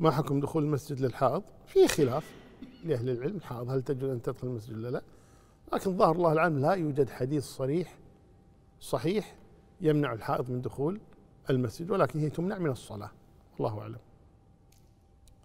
ما حكم دخول المسجد للحائض في خلاف لأهل العلم الحائض هل تجوز أن تدخل المسجد ولا لا لكن ظاهر الله العام لا يوجد حديث صريح صحيح يمنع الحائض من دخول المسجد ولكن هي تمنع من الصلاة والله أعلم